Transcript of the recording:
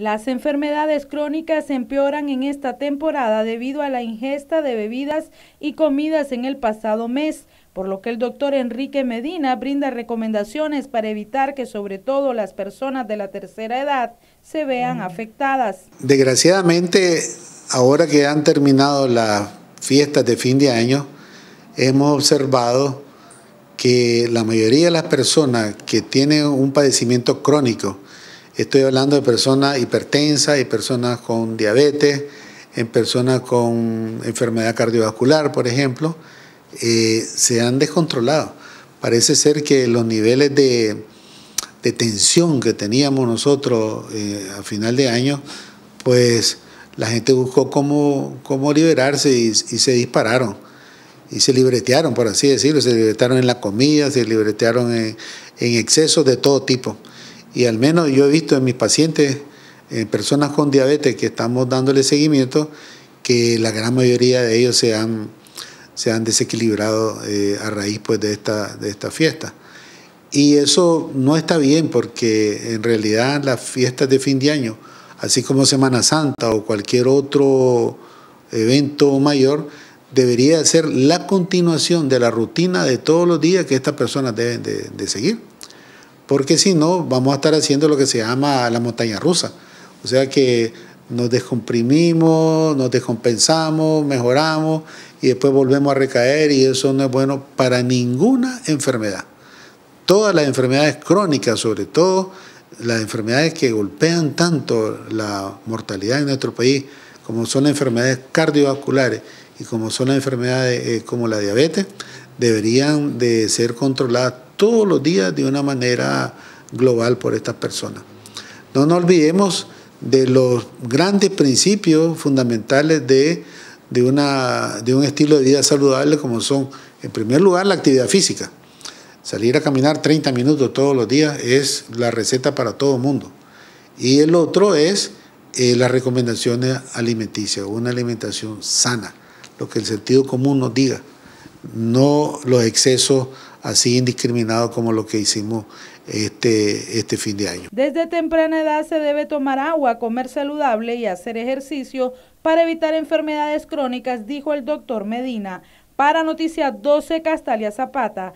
Las enfermedades crónicas se empeoran en esta temporada debido a la ingesta de bebidas y comidas en el pasado mes, por lo que el doctor Enrique Medina brinda recomendaciones para evitar que sobre todo las personas de la tercera edad se vean afectadas. Desgraciadamente, ahora que han terminado las fiestas de fin de año, hemos observado que la mayoría de las personas que tienen un padecimiento crónico, Estoy hablando de personas hipertensas y personas con diabetes, en personas con enfermedad cardiovascular, por ejemplo, eh, se han descontrolado. Parece ser que los niveles de, tensión que teníamos nosotros eh, a final de año, pues la gente buscó cómo, liberarse y, se dispararon. Y se libretearon, por así decirlo, se libretearon en la comida, se libretearon en excesos de todo tipo. Y al menos yo he visto en mis pacientes, en eh, personas con diabetes que estamos dándole seguimiento, que la gran mayoría de ellos se han, se han desequilibrado eh, a raíz pues, de, esta, de esta fiesta. Y eso no está bien porque en realidad las fiestas de fin de año, así como Semana Santa o cualquier otro evento mayor, debería ser la continuación de la rutina de todos los días que estas personas deben de seguir porque si no, vamos a estar haciendo lo que se llama la montaña rusa. O sea que nos descomprimimos, nos descompensamos, mejoramos y después volvemos a recaer y eso no es bueno para ninguna enfermedad. Todas las enfermedades crónicas, sobre todo las enfermedades que golpean tanto la mortalidad en nuestro país, como son las enfermedades cardiovasculares y como son las enfermedades eh, como la diabetes, deberían de ser controladas todos los días de una manera global por estas personas. No nos olvidemos de los grandes principios fundamentales de, de, una, de un estilo de vida saludable como son, en primer lugar, la actividad física. Salir a caminar 30 minutos todos los días es la receta para todo el mundo. Y el otro es eh, las recomendaciones alimenticias, una alimentación sana, lo que el sentido común nos diga, no los excesos así indiscriminado como lo que hicimos este, este, fin de año. Desde temprana edad se debe tomar agua, comer saludable y hacer ejercicio para evitar enfermedades crónicas, dijo el doctor Medina. Para Noticias 12, Castalia Zapata.